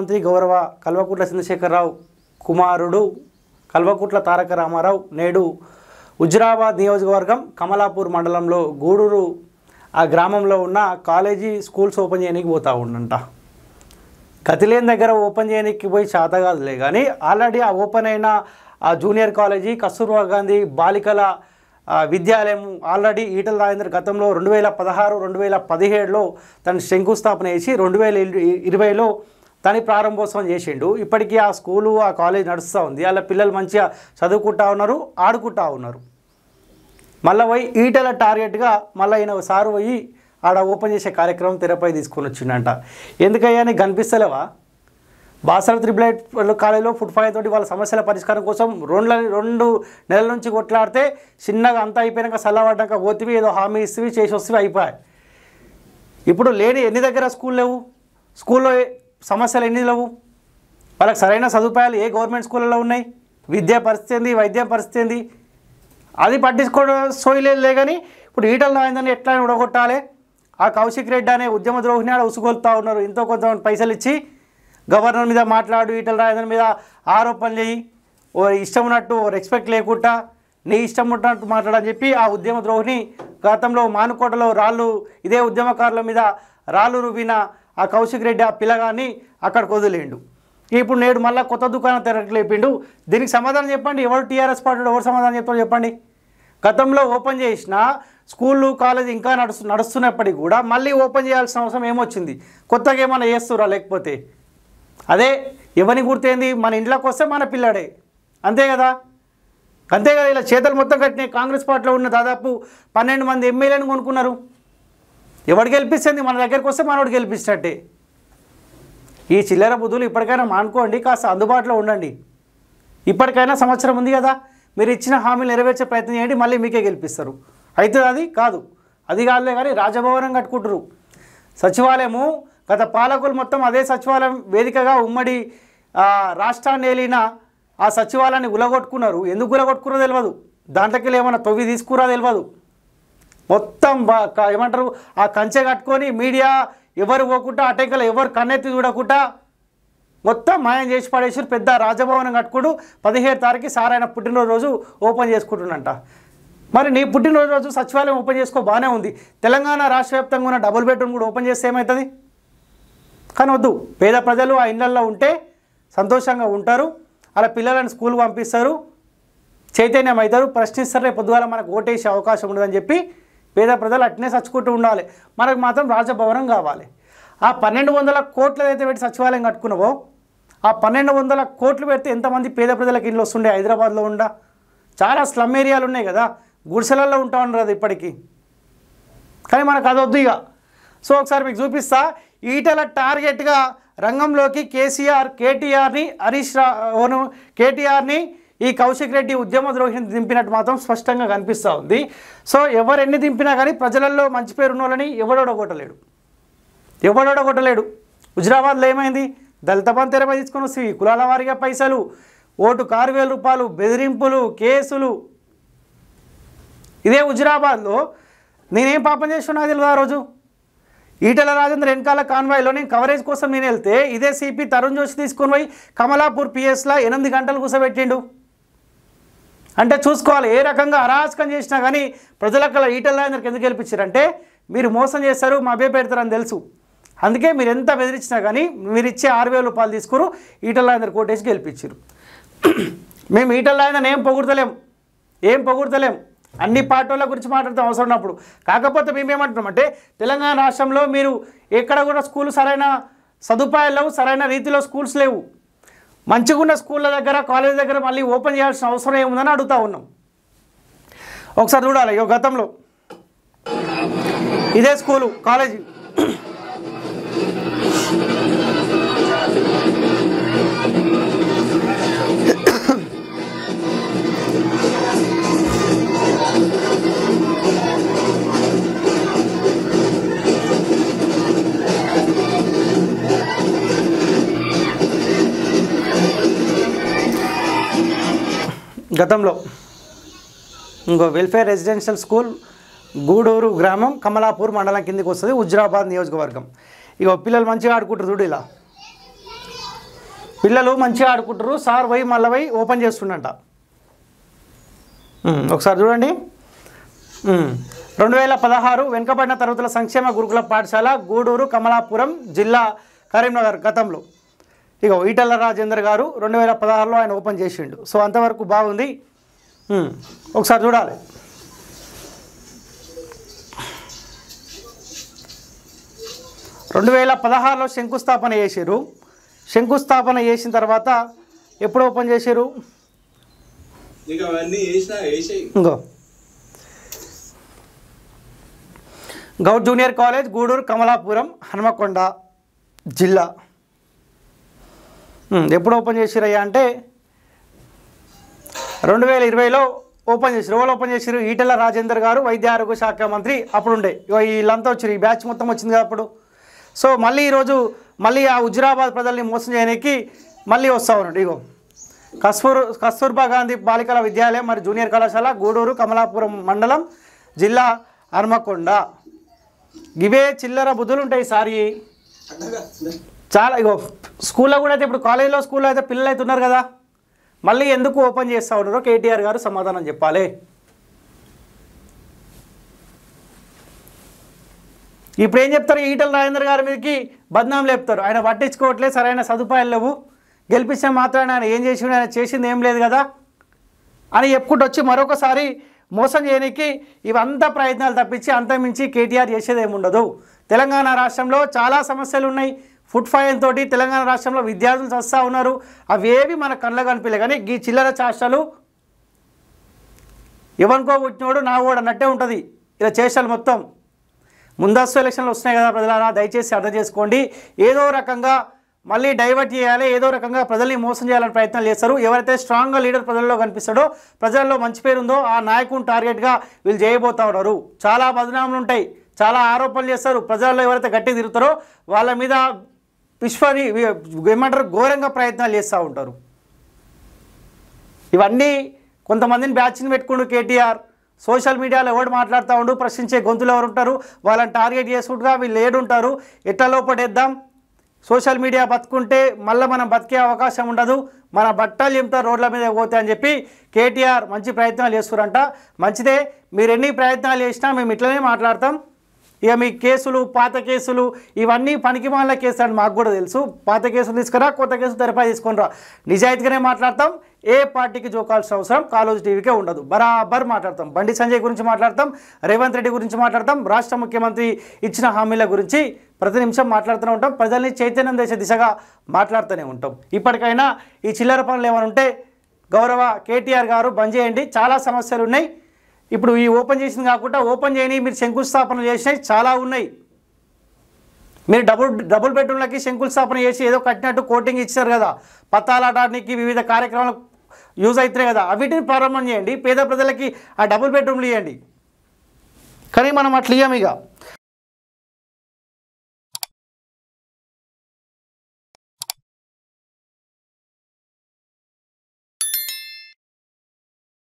మంత్రి గౌరవ కల్వకుట్ల చంద్రశేఖరరావు కుమారుడు కల్వకుట్ల తారక రామారావు నేడు ఉజ్రాబాద్ నియోజకవర్గం కమలాపూర్ మండలంలో గూడూరు ఆ గ్రామంలో ఉన్న కాలేజీ స్కూల్స్ ఓపెన్ చేయడానికి పోతూ ఉండంట కతిలేని దగ్గర ఓపెన్ చేయడానికి పోయి చేత కాదులే కానీ ఆల్రెడీ ఆ ఓపెన్ అయిన ఆ జూనియర్ కాలేజీ కస్తూర్బా గాంధీ బాలికల విద్యాలయం ఆల్రెడీ ఈటల రాజేంద్ర గతంలో రెండు వేల పదహారు రెండు వేల పదిహేడులో తను శంకుస్థాపన చేసి రెండు వేల ఇరవైలో తని ప్రారంభోత్సవం చేసిండు ఇప్పటికీ ఆ స్కూలు ఆ కాలేజ్ నడుస్తూ ఉంది అలా పిల్లలు మంచిగా చదువుకుంటా ఉన్నారు ఆడుకుంటా ఉన్నారు మళ్ళీ పోయి ఈటల టార్గెట్గా మళ్ళీ ఆయన సారు పోయి ఆడ ఓపెన్ చేసే కార్యక్రమం తెరపై తీసుకొని వచ్చిండంట ఎందుకయ్యా కనిపిస్తలేవా బాసర త్రిబులైట్ కాలేజీలో ఫుడ్ ఫైర్ తోటి వాళ్ళ సమస్యల పరిష్కారం కోసం రెండు రెండు నెలల నుంచి కొట్లాడితే చిన్నగా అంతా అయిపోయాక సల్లబడ్డాక పోతివి ఏదో హామీ ఇస్తేవి చేసి వస్తే అయిపోయాయి ఇప్పుడు లేని ఎన్ని దగ్గర స్కూల్ లేవు స్కూల్లో సమస్యలు ఎన్ని లేవు వాళ్ళకి సరైన సదుపాయాలు ఏ గవర్నమెంట్ స్కూళ్ళలో ఉన్నాయి విద్యా పరిస్థితి ఏంది వైద్య పరిస్థితి ఏంది అది పట్టించుకోవడం సోయలేదులే కానీ ఇప్పుడు ఈటల రాయిందని ఎట్లా ఉడగొట్టాలి ఆ కౌశిక్ రెడ్డి అనే ఉద్యమ ద్రోహిణి ఆడ ఉసుగొలుతూ ఉన్నారు ఇంతో కొంత పైసలు ఇచ్చి గవర్నర్ మీద మాట్లాడు ఈటల రాయిందని మీద ఆరోపణలు చేయి ఓ ఇష్టం ఉన్నట్టు రెస్పెక్ట్ లేకుండా నీ ఇష్టం ఉన్నట్టు మాట్లాడని చెప్పి ఆ ఉద్యమ ద్రోహిణి గతంలో మానుకోటలో రాళ్ళు ఇదే ఉద్యమకారుల మీద రాళ్ళు రూపిన ఆ కౌశిక్ రెడ్డి ఆ పిల్లగాన్ని అక్కడికి వదిలేండు ఇప్పుడు నేడు మళ్ళీ కొత్త దుకాణం తెరలేపిండు దీనికి సమాధానం చెప్పండి ఎవరు టీఆర్ఎస్ పార్టీ ఎవరు సమాధానం చెప్తారో చెప్పండి గతంలో ఓపెన్ చేసిన స్కూళ్ళు కాలేజ్ ఇంకా నడుస్తు నడుస్తున్నప్పటికీ కూడా మళ్ళీ ఓపెన్ చేయాల్సిన అవసరం ఏమొచ్చింది కొత్తగా ఏమైనా చేస్తురా లేకపోతే అదే ఎవరిని గుర్తయింది మన ఇంట్లోకి వస్తే మన పిల్లాడే అంతే కదా అంతే కదా ఇలా చేతలు మొత్తం కట్టినాయి కాంగ్రెస్ పార్టీలో ఉన్న దాదాపు పన్నెండు మంది ఎమ్మెల్యేని కొనుక్కున్నారు ఎవడు గెలిపిస్తుంది మన దగ్గరికి వస్తే మనోడు గెలిపించినట్టే ఈ చిల్లర బుద్ధులు ఇప్పటికైనా మానుకోండి కాస్త అందుబాటులో ఉండండి ఇప్పటికైనా సంవత్సరం ఉంది కదా మీరు ఇచ్చిన హామీలు నెరవేర్చే ప్రయత్నం చేయండి మళ్ళీ మీకే గెలిపిస్తారు అయితే అది కాదు అది కాదులే కానీ రాజభవనం కట్టుకుంటారు సచివాలయము గత పాలకులు మొత్తం అదే సచివాలయం వేదికగా ఉమ్మడి రాష్ట్రాన్ని వెళ్ళిన ఆ సచివాలయాన్ని ఉలగొట్టుకున్నారు ఎందుకు ఉలగొట్టుకున్నారో తెలియదు దాంట్లోకి ఏమైనా తొవ్వి తీసుకురా తెలియదు మొత్తం ఏమంటారు ఆ కంచె కట్టుకొని మీడియా ఎవరు పోకుండా అటెంకలు ఎవరు కన్నెత్తి చూడకుండా మొత్తం మాయం చేసి పడేసి పెద్ద రాజభవనం కట్టుకుడు పదిహేడు తారీఖు సార్ ఆయన పుట్టినరోజు రోజు ఓపెన్ చేసుకుంటుండంట మరి నీ పుట్టినరోజు రోజు సచివాలయం ఓపెన్ చేసుకో బాగానే ఉంది తెలంగాణ రాష్ట్ర వ్యాప్తంగా ఉన్న డబుల్ బెడ్రూమ్ కూడా ఓపెన్ చేస్తే ఏమవుతుంది కానీ వద్దు పేద ప్రజలు ఆ ఇళ్లల్లో ఉంటే సంతోషంగా ఉంటారు అలా పిల్లలను స్కూల్ పంపిస్తారు చైతన్యం అవుతారు ప్రశ్నిస్తారు రేపు పొద్దుగాల మనకు ఓటేసే అవకాశం ఉండదని చెప్పి పేద ప్రజలు అట్నే చచ్చుకుంటూ ఉండాలి మనకు మాత్రం రాజభవనం కావాలి ఆ పన్నెండు వందల కోట్లు ఏదైతే పెట్టి సచివాలయం కట్టుకున్నావో ఆ పన్నెండు వందల కోట్లు పెడితే ఎంతమంది పేద ప్రజలకు ఇండ్లు వస్తుండే హైదరాబాద్లో ఉండా చాలా స్లమ్ ఏరియాలు ఉన్నాయి కదా గుడిసెలలో ఉంటా ఉండరు ఇప్పటికీ కానీ మనకు అదొద్దు ఇక సో ఒకసారి మీకు చూపిస్తా ఈటల టార్గెట్గా రంగంలోకి కేసీఆర్ కేటీఆర్ని హరీష్ రాను కేటీఆర్ని ఈ కౌశిక్ రెడ్డి ఉద్యమ ద్రోహిని దింపినట్టు మాత్రం స్పష్టంగా కనిపిస్తూ ఉంది సో ఎవరు ఎన్ని దింపినా కానీ ప్రజలలో మంచి పేరు ఉన్నోళ్ళని ఎవడోడగొట్టలేడు ఎవడోడగొట్టలేడు హుజరాబాద్లో ఏమైంది దళిత బంత్ తీసుకుని తీసుకొని వస్తే కులాల వారిగా పైసలు ఓటు కారు వేల రూపాయలు బెదిరింపులు కేసులు ఇదే హుజరాబాద్లో నేనేం పాపం చేస్తున్నా తెలుగు ఆ రోజు ఈటల రాజేంద్ర వెనకాల కాన్వాయ్లో నేను కవరేజ్ కోసం నేను వెళ్తే ఇదే సిపి తరుణ్ జోషి తీసుకుని పోయి కమలాపూర్ పిఎస్లా ఎనిమిది గంటలు కూసబెట్టిండు అంటే చూసుకోవాలి ఏ రకంగా అరాచకం చేసినా కానీ ప్రజలకు ఈటల అందరికి ఎందుకు గెలిపించారంటే మీరు మోసం చేస్తారు మా అభ్య పెడతారని తెలుసు అందుకే మీరు ఎంత బెదిరించినా కానీ మీరు ఇచ్చే ఆరు వేల రూపాయలు తీసుకురు ఈటల అందరు కోటేసి గెలిపించారు మేము ఈటల్లో ఆయన ఏం పొగుడతలేం ఏం పొగుడతలేం అన్ని పార్టీల గురించి మాట్లాడతాం అవసరం ఉన్నప్పుడు కాకపోతే మేమేమంటున్నామంటే అంటే తెలంగాణ రాష్ట్రంలో మీరు ఎక్కడ కూడా స్కూల్ సరైన సదుపాయాలు సరైన రీతిలో స్కూల్స్ లేవు మంచిగున్న స్కూళ్ళ దగ్గర కాలేజ్ దగ్గర మళ్ళీ ఓపెన్ చేయాల్సిన అవసరం ఏముందని అడుగుతా ఉన్నాం ఒకసారి చూడాలి ఇక గతంలో ఇదే స్కూలు కాలేజీ గతంలో ఇంకో వెల్ఫేర్ రెసిడెన్షియల్ స్కూల్ గూడూరు గ్రామం కమలాపూర్ మండలం కిందకి వస్తుంది ఉజ్రాబాద్ నియోజకవర్గం ఇక పిల్లలు మంచిగా ఆడుకుంటారు చూడు ఇలా పిల్లలు మంచిగా ఆడుకుంటారు సార్ వై మళ్ళవై ఓపెన్ చేస్తుండంట ఒకసారి చూడండి రెండు వేల పదహారు వెనుకబడిన తరగతుల సంక్షేమ గురుకుల పాఠశాల గూడూరు కమలాపురం జిల్లా కరీంనగర్ గతంలో ఇక ఈటల రాజేందర్ గారు రెండు వేల పదహారులో ఆయన ఓపెన్ చేసిండు సో అంతవరకు బాగుంది ఒకసారి చూడాలి రెండు వేల పదహారులో శంకుస్థాపన చేశారు శంకుస్థాపన చేసిన తర్వాత ఎప్పుడు ఓపెన్ చేశారు ఇంకో గౌడ్ జూనియర్ కాలేజ్ గూడూరు కమలాపురం హనుమకొండ జిల్లా ఎప్పుడు ఓపెన్ చేసిరయ్యా అంటే రెండు వేల ఇరవైలో ఓపెన్ చేసిరు ఎవరు ఓపెన్ చేసిరు ఈటెల రాజేందర్ గారు వైద్య ఆరోగ్య శాఖ మంత్రి అప్పుడుండే వీళ్ళంతా వచ్చారు ఈ బ్యాచ్ మొత్తం వచ్చింది అప్పుడు సో మళ్ళీ ఈరోజు మళ్ళీ ఆ హుజురాబాద్ ప్రజల్ని మోసం చేయడానికి మళ్ళీ వస్తూ ఉన్నాడు ఇగో కస్తూర్ కస్తూర్బా గాంధీ బాలికల విద్యాలయం మరి జూనియర్ కళాశాల గూడూరు కమలాపురం మండలం జిల్లా హర్మకొండ ఇవే చిల్లర బుద్ధులు ఉంటాయి సారి చాలా ఇగో స్కూల్లో కూడా అయితే ఇప్పుడు కాలేజీలో స్కూల్లో అయితే పిల్లలు అయితే ఉన్నారు కదా మళ్ళీ ఎందుకు ఓపెన్ చేస్తూ ఉన్నారో కేటీఆర్ గారు సమాధానం చెప్పాలి ఇప్పుడు ఏం చెప్తారు ఈటల రాజేంద్ర గారి మీదకి బద్నాం లేపుతారు ఆయన పట్టించుకోవట్లేదు సరైన సదుపాయాలు లేవు గెలిపించిన మాత్రమే ఆయన ఏం చేసి ఆయన చేసింది ఏం లేదు కదా అని చెప్పుకుంటూ వచ్చి మరొకసారి మోసం చేయడానికి ఇవంతా ప్రయత్నాలు తప్పించి అంతమించి కేటీఆర్ చేసేది ఏముండదు తెలంగాణ రాష్ట్రంలో చాలా సమస్యలు ఉన్నాయి ఫుడ్ ఫైన్ తోటి తెలంగాణ రాష్ట్రంలో విద్యార్థులు చస్తా ఉన్నారు అవేవి మన కళ్ళ కనిపించలే కానీ ఈ చిల్లర చేష్టలు ఎవరికో పుట్టినోడు నా కూడా నట్టే ఉంటుంది ఇలా చేష్టలు మొత్తం ముందస్తు ఎలక్షన్లు వస్తున్నాయి కదా ప్రజలారా దయచేసి అర్థం చేసుకోండి ఏదో రకంగా మళ్ళీ డైవర్ట్ చేయాలి ఏదో రకంగా ప్రజల్ని మోసం చేయాలని ప్రయత్నాలు చేస్తారు ఎవరైతే స్ట్రాంగ్గా లీడర్ ప్రజల్లో కనిపిస్తాడో ప్రజల్లో మంచి పేరుందో ఆ నాయకుని టార్గెట్గా వీళ్ళు చేయబోతూ ఉన్నారు చాలా బదనాములు ఉంటాయి చాలా ఆరోపణలు చేస్తారు ప్రజల్లో ఎవరైతే గట్టి తిరుగుతారో వాళ్ళ మీద విశ్వాన్ని ఏమంటారు ఘోరంగా ప్రయత్నాలు చేస్తూ ఉంటారు ఇవన్నీ కొంతమందిని బ్యాచ్ని పెట్టుకుండు కేటీఆర్ సోషల్ మీడియాలో ఎవడు మాట్లాడుతూ ఉండు ప్రశ్నించే గొంతులు ఎవరు ఉంటారు వాళ్ళని టార్గెట్ చేసుకుంటుగా వీళ్ళు ఏడుంటారు ఎట్లా లోపడేద్దాం సోషల్ మీడియా బతుకుంటే మళ్ళీ మనం బతికే అవకాశం ఉండదు మన బట్టలు చెప్తారు రోడ్ల మీద పోతే అని చెప్పి కేటీఆర్ మంచి ప్రయత్నాలు చేస్తారంట మంచిదే మీరు ఎన్ని ప్రయత్నాలు చేసినా మేము ఇట్లనే మాట్లాడతాం ఇక మీ కేసులు పాత కేసులు ఇవన్నీ పనికిమాల కేసు అని మాకు కూడా తెలుసు పాత కేసులు తీసుకురా కొత్త కేసులు తెరపై తీసుకుని రా నిజాయితీగానే మాట్లాడతాం ఏ పార్టీకి జోకాల్సిన అవసరం కాలోజీ టీవీకే ఉండదు బరాబర్ మాట్లాడతాం బండి సంజయ్ గురించి మాట్లాడతాం రేవంత్ రెడ్డి గురించి మాట్లాడతాం రాష్ట్ర ముఖ్యమంత్రి ఇచ్చిన హామీల గురించి ప్రతి నిమిషం మాట్లాడుతూనే ఉంటాం ప్రజల్ని చైతన్యం చేసే దిశగా మాట్లాడుతూనే ఉంటాం ఇప్పటికైనా ఈ చిల్లర పనులు ఏమైనా ఉంటే గౌరవ కేటీఆర్ గారు బంద్ చేయండి చాలా సమస్యలు ఉన్నాయి ఇప్పుడు ఈ ఓపెన్ చేసింది కాకుండా ఓపెన్ చేయని మీరు శంకుస్థాపన చేసినవి చాలా ఉన్నాయి మీరు డబుల్ డబుల్ బెడ్రూమ్లకి శంకుస్థాపన చేసి ఏదో కట్టినట్టు కోటింగ్ ఇచ్చారు కదా పత్తాలాటానికి వివిధ కార్యక్రమాలు యూజ్ అవుతున్నాయి కదా అవిటిని ప్రారంభం చేయండి పేద ప్రజలకి ఆ డబుల్ బెడ్రూమ్లు ఇవ్వండి కానీ మనం అట్లా ఇవ్వం ఇక